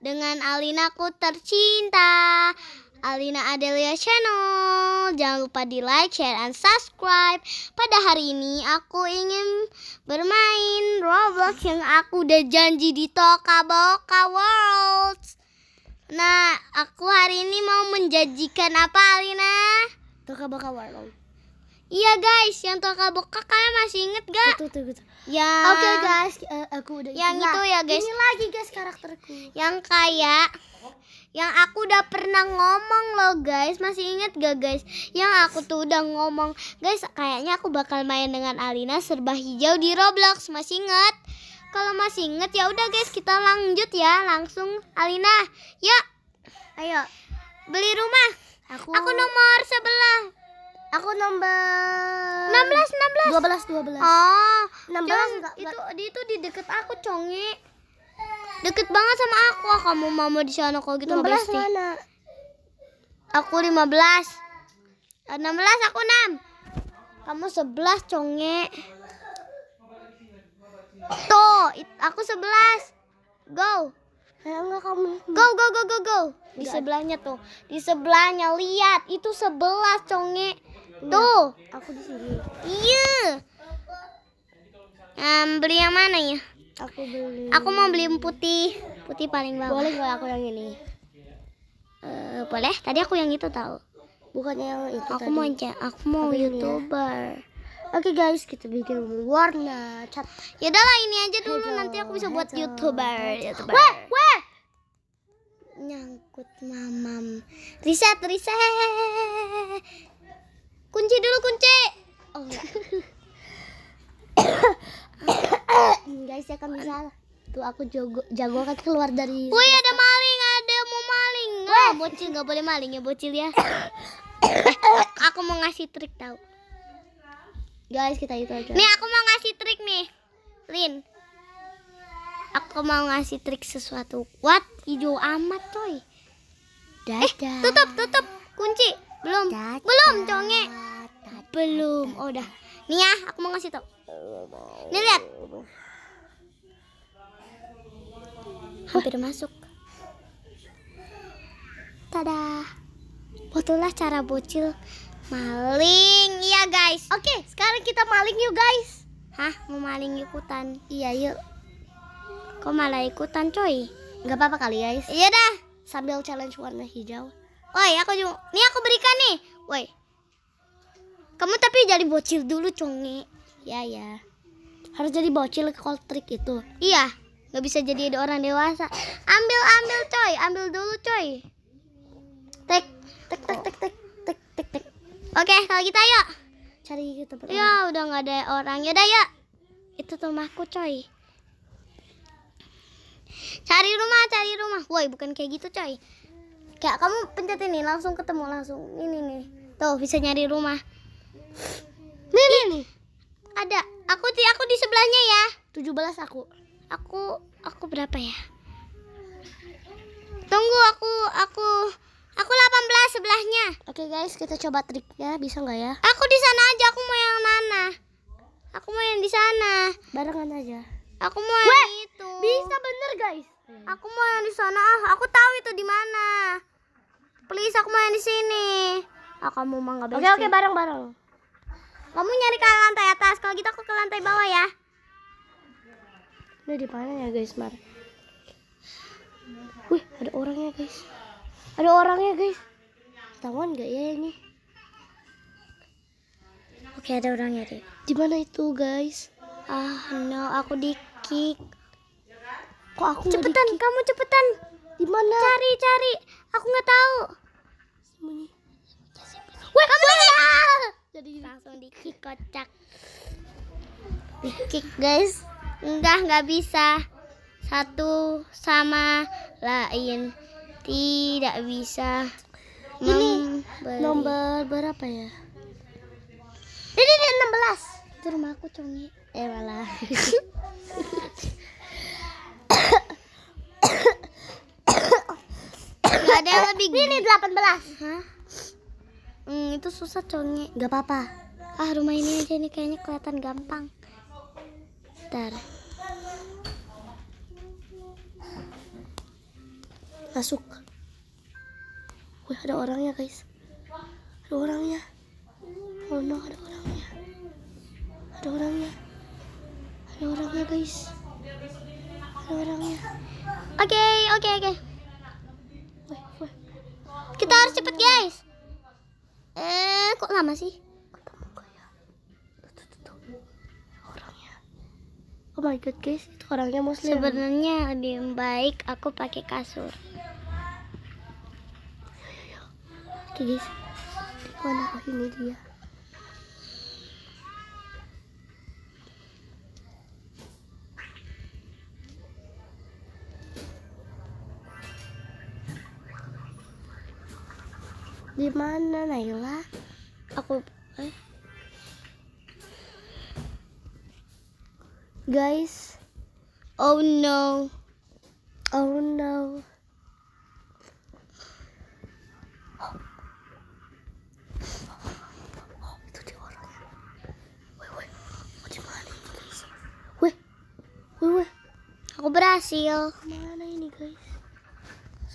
dengan Alina ku tercinta. Alina Adelia Channel. Jangan lupa di like, share, and subscribe. Pada hari ini aku ingin bermain Roblox yang aku udah janji di Toka Boka World. Nah, aku hari ini mau menjanjikan apa Alina? Toka Boka World. Iya guys, yang Toka Boka kalian masih inget gak? tuh, tuh, yang Oke okay, guys, uh, aku udah Yang inilah. itu ya guys. Ini lagi guys karakterku. Yang kayak yang aku udah pernah ngomong loh guys masih inget gak guys yang aku tuh udah ngomong guys kayaknya aku bakal main dengan Alina serba hijau di Roblox masih inget kalau masih inget ya udah guys kita lanjut ya langsung Alina yuk ayo beli rumah aku aku nomor sebelah Aku nomor 16 16 12 12. Oh, 16 John, enggak, itu itu di deket aku, Congi. Deket banget sama aku. Ah, kamu mama di sana kalau gitu 16 besti. mana? Aku 15. 16 ah, aku 6. Kamu 11, Congi. Tuh, aku 11. Go. Eh, enggak kamu. Go go go go go. Di sebelahnya tuh. Di sebelahnya lihat, itu 11, Congi. Tuh, aku di sini. Iya. Um, beli yang mana ya? Aku beli. Aku mau beli putih. Putih paling bagus. Boleh gak aku yang ini? Uh, boleh. Tadi aku yang itu tahu. Bukannya yang itu Aku tadi. mau aku mau aku ya. YouTuber. Ya. Oke okay guys, kita bikin warna cat. ya udahlah ini aja dulu nanti aku bisa buat YouTuber, YouTuber. Weh, weh. Nyangkut mamam. Riset, riset kunci dulu kunci oh iya. guys ya kan salah tuh aku jago jago kan keluar dari woi ada maling ada mau maling oh, bocil nggak boleh maling ya bocil ya eh, aku mau ngasih trik tau guys kita itu aja nih aku mau ngasih trik nih Lin aku mau ngasih trik sesuatu what hijau amat coy dadah eh, tutup tutup kunci belum dadah. belum conge belum. Oh, udah. Nih ya, aku mau ngasih tau. Nih lihat. Hampir Hah? masuk. Tada. betulah cara bocil maling. Iya, guys. Oke, sekarang kita maling yuk, guys. Hah, mau maling ikutan. Iya, yuk. Kok malah ikutan, coy? nggak apa-apa kali, guys. Iya dah. Sambil challenge warna hijau. Woi, oh, iya, aku juga. Nih aku berikan nih. Woi, kamu tapi jadi bocil dulu, Congi. Ya, ya. Harus jadi bocil ke trik itu. Iya, nggak bisa jadi orang dewasa. Ambil, ambil, coy. Ambil dulu, coy. Tek, tek, tek, tek, tek, tek, tek, tek. Oke, kalau kita yuk. Cari tempat. Ya, udah nggak ada orang. Yaudah, yuk. Itu rumahku, coy cari rumah cari rumah woi bukan kayak gitu coy kayak kamu pencet ini langsung ketemu langsung ini nih tuh bisa nyari rumah Nih, nih, nih. Ada. Aku di aku di sebelahnya ya. 17 aku. Aku aku berapa ya? Tunggu aku aku aku 18 sebelahnya. Oke okay, guys, kita coba triknya bisa nggak ya? Aku di sana aja, aku mau yang mana? Aku mau yang di sana. Barengan aja. Aku mau Weh, itu. Bisa bener guys. Aku mau yang di sana. Ah, aku tahu itu di mana. Please aku mau yang di sini. Aku ah, mau mangga Oke, oke, bareng-bareng. Kamu nyari ke lantai atas. Kalau gitu aku ke lantai bawah ya. Ini di mana ya guys, Mar? Wih, ada orangnya guys. Ada orangnya guys. tahuan gak ya ini? Oke, ada orangnya deh. Di mana itu guys? Ah, no, aku di kick. Kok aku cepetan, kamu cepetan. Di mana? Cari, cari. Aku nggak tahu. Sembunyi. Wah, kamu ya! tadi langsung dikik kocak dikik guys enggak nggak bisa satu sama lain tidak bisa ini nomor berapa ya ini, ini 16 itu rumah aku congi eh malah Gak ada yang lebih Ini 18 Hah? hmm, itu susah conge Gak apa-apa ah rumah ini aja nih kayaknya kelihatan gampang Bentar. masuk wih ada orangnya guys ada orangnya oh no ada orangnya ada orangnya ada orangnya guys ada orangnya oke oke oke kita harus cepet guys nggak masih ketemu kayak tuh, tuh, tuh, orangnya oh my god guys itu orangnya muslim sebenarnya lebih baik aku pakai kasur oke guys mana oh, ini dia di mana Naila? guys. Oh no. Oh no. Wih, aku berhasil. Mana ini guys?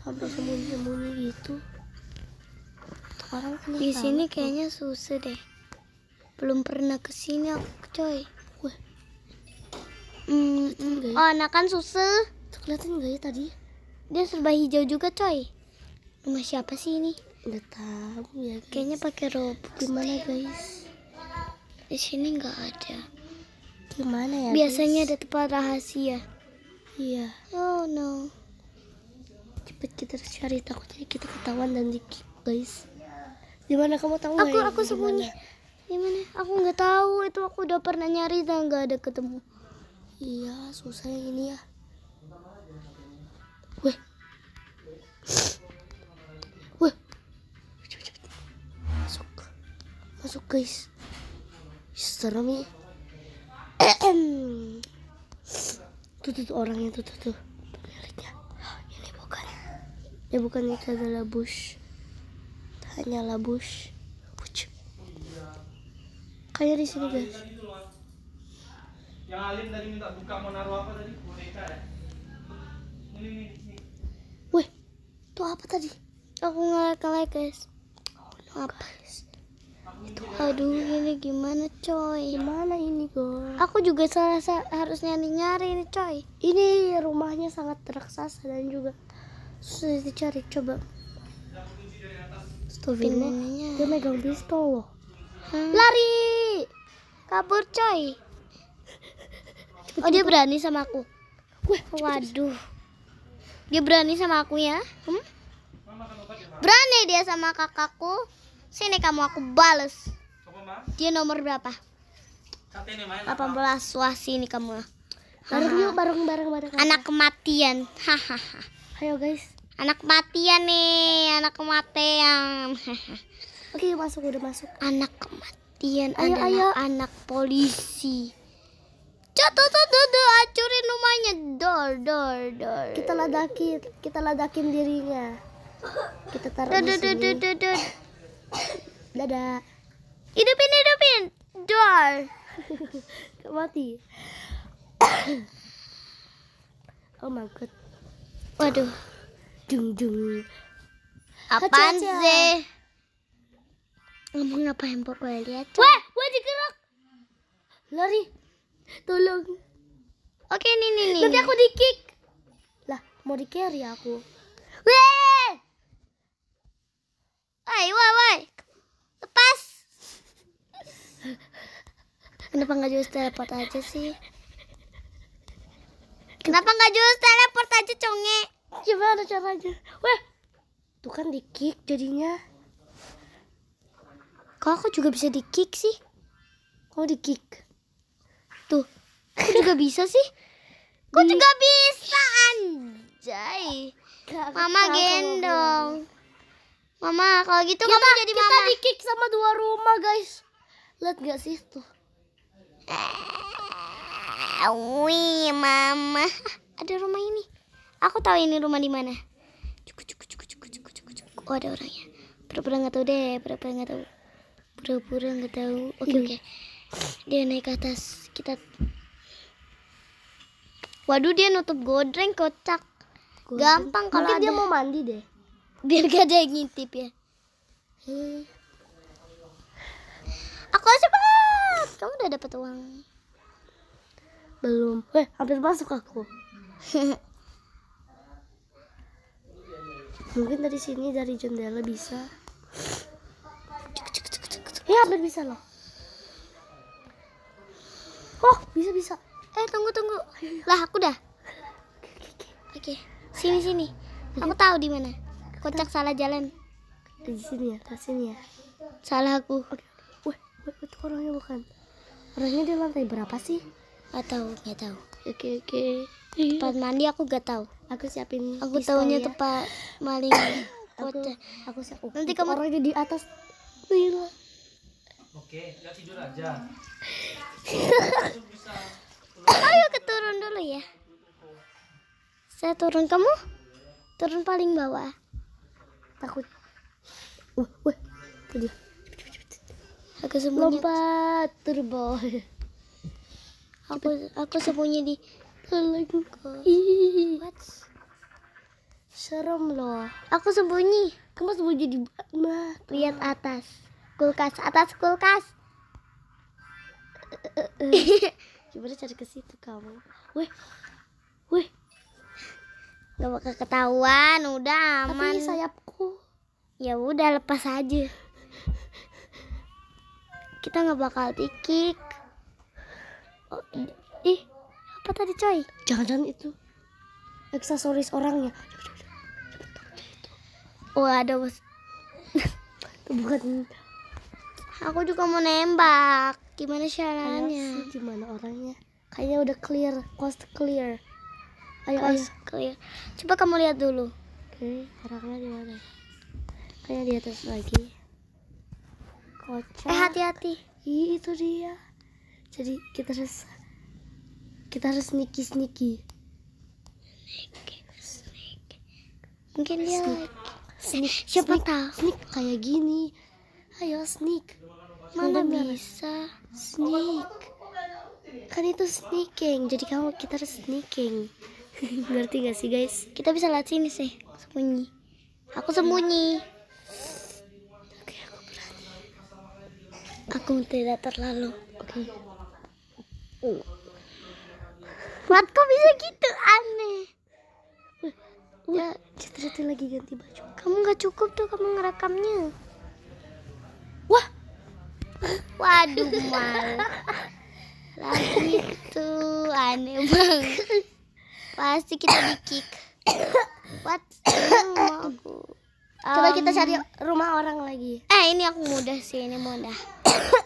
Sampai sembunyi-sembunyi gitu. Orang di sini kayaknya susah deh. Belum pernah kesini aku coy. Mm, gitu. Oh, anak Oh, anakan susu. Tuh kelihatan enggak ya tadi? Dia serba hijau juga, coy. Rumah siapa sih ini? Enggak tahu ya, guys. Kayaknya pakai robot. Gimana, guys? Di sini enggak ada. Gimana ya? Biasanya guys? ada tempat rahasia. Iya. Oh no. Cepet kita cari takutnya kita ketahuan dan dikit, guys. gimana mana kamu tahu? Aku ya? aku sembunyi. gimana Aku nggak tahu. Itu aku udah pernah nyari dan nggak ada ketemu iya susah yang ini ya weh weh masuk masuk guys serem ya tuh tuh orangnya tuh tuh tuh pemiliknya ini bukan ini bukan itu adalah bush hanyalah bush kayak di sini guys yang alim tadi minta buka mau naruh apa tadi boneka ya ini ini ini. wih itu apa tadi aku ngelek-ngelek guys oh, apa guys itu aduh ya. ini gimana coy gimana ya. ini guys aku juga salah harus nyari-nyari ini coy ini rumahnya sangat raksasa dan juga susah dicari coba Stofilnya dia megang pistol loh hmm. lari kabur coy oh dia berani sama aku. waduh. Dia berani sama aku ya? Hmm? Berani dia sama kakakku. Sini kamu aku bales. Dia nomor berapa? 18 wah sini kamu. Bareng yuk bareng-bareng bareng. Anak kematian. Hahaha. Ayo guys. Anak kematian nih, anak kematian. Oke, masuk udah masuk. Anak kematian ayo, ayo. anak polisi. Jatuh tuh tuh hancurin rumahnya. Dor dor dor. Kita ladakin, kita ladakin dirinya. Kita taruh di sini. Dor, dor, dor, Dadah. Hidupin hidupin. Dor. mati. oh my god. Waduh. Dung dung. Apaan sih? Ngomong apa yang pokoknya lihat. Wah, wah digerak. Lari. Tolong. Oke, nih nih nih. Nanti aku di kick. Lah, mau di carry aku. Weh! Woi, woi, woi. Lepas. Kenapa nggak jurus teleport aja sih? Kenapa nggak jurus teleport aja, conge? Gimana caranya? Weh, tuh kan di kick jadinya. Kok aku juga bisa di kick sih? Kok di kick? Tuh, kok juga bisa sih? Kok bisa. juga bisa anjay. Gak mama gendong. Mama, kalau gitu kita, mama jadi kita mama. Kita di sama dua rumah, guys. Lihat gak sih tuh? Wih, mama. Ada rumah ini. Aku tahu ini rumah di mana. Cukup, cukup, cukup, cukup, cukup, cukup, cukup. Oh, ada orangnya. Pura-pura gak tahu deh, pura-pura gak tahu. Pura-pura nggak tahu. Oke, okay, iya. oke. Okay. Dia naik ke atas kita Waduh dia nutup godreng kocak. Godreng. Gampang kalau dia mau mandi deh. Biar gak ada yang ngintip ya. Hmm. Aku cepat. Kamu udah dapat uang? Belum. Eh, hampir masuk aku. Mungkin dari sini dari jendela bisa. Ya, hampir bisa loh. Oh, bisa bisa. Eh, tunggu tunggu. Lah, aku dah. Oke, sini sini. Aku tahu di mana. Kocak salah jalan. Di sini ya, di sini ya. Salah aku. wah Wah, itu orangnya bukan. Orangnya di lantai berapa sih? Gak tahu, gak tahu. Oke, oke. Tempat mandi aku gak tahu. Aku siapin. Aku tahunya ya. tempat maling. Aku, aku siap. Oh, Nanti kamu orangnya di atas. Oke, okay, tidur aja. Ayo keturun dulu ya. Saya turun kamu? Turun paling bawah. Takut. Uh, wah, tadi. Aku sembunyi. Lompat turbo. Aku aku sembunyi di kok Serem loh. Aku sembunyi. Kamu sembunyi di mana? Lihat atas. Kulkas atas kulkas gimana cari ke situ kamu weh weh gak bakal ketahuan udah aman tapi sayapku ya udah lepas aja kita nggak bakal dikik oh, ih apa tadi coy jangan-jangan itu aksesoris orangnya oh ada bos bukan aku juga mau nembak gimana caranya gimana orangnya kayaknya udah clear cost clear ayo ayo. clear coba kamu lihat dulu oke okay, orangnya di mana kayaknya di atas lagi kocak eh hati-hati Ih, itu dia jadi kita harus kita harus niki niki mungkin dia sneak. siapa sneak. tahu sneak kayak gini ayo sneak mana bisa sneak kan itu sneaking jadi kamu kita harus sneaking berarti gak sih guys kita bisa lihat sini sih sembunyi aku sembunyi aku tidak terlalu oke okay. Uh. kok bisa gitu aneh ya cerita lagi ganti baju kamu nggak cukup tuh kamu ngerekamnya aduh mal lagi tuh aneh banget pasti kita di kick what mau aku um, coba kita cari um, rumah orang lagi eh ini aku mudah sih ini mudah